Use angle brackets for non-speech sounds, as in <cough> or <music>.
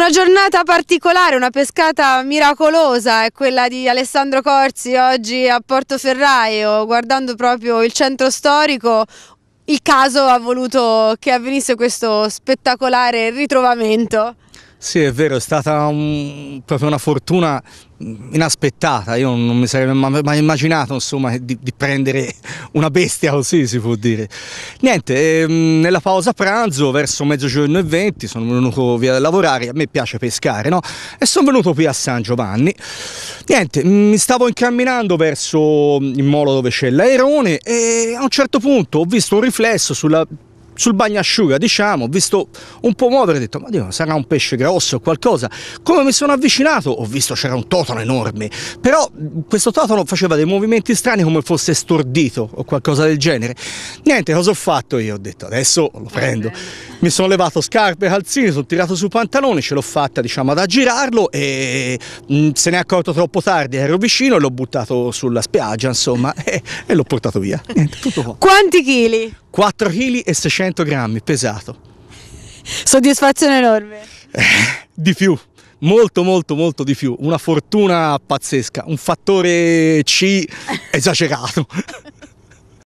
Una giornata particolare, una pescata miracolosa è quella di Alessandro Corsi oggi a Portoferraio, guardando proprio il centro storico. Il caso ha voluto che avvenisse questo spettacolare ritrovamento. Sì, è vero, è stata un, proprio una fortuna inaspettata, io non mi sarei mai immaginato insomma, di, di, prendere una bestia così si può dire. Niente, ehm, nella pausa pranzo verso mezzogiorno e venti sono venuto via da lavorare, a me piace pescare no? e sono venuto qui a San Giovanni. Niente, mi stavo incamminando verso il molo dove c'è l'aerone e a un certo punto ho visto un riflesso sulla sul bagnasciuga, diciamo, ho visto un po' muovere, ho detto, ma Dio, sarà un pesce grosso o qualcosa. Come mi sono avvicinato, ho visto c'era un totano enorme, però questo totano faceva dei movimenti strani come fosse stordito o qualcosa del genere. Niente, cosa ho fatto io? Ho detto, adesso lo prendo mi sono levato scarpe e calzini, sono tirato su pantalone, ce l'ho fatta diciamo ad aggirarlo e mh, mm, se ne è accorto troppo tardi, ero vicino e l'ho buttato sulla spiaggia insomma <laughs> e, e l'ho portato via. Quanti chili? 4 kg e 600 grammi, pesato. Soddisfazione enorme. Eh, di più molto molto molto di più, una fortuna pazzesca, un fattore C <laughs> esagerato.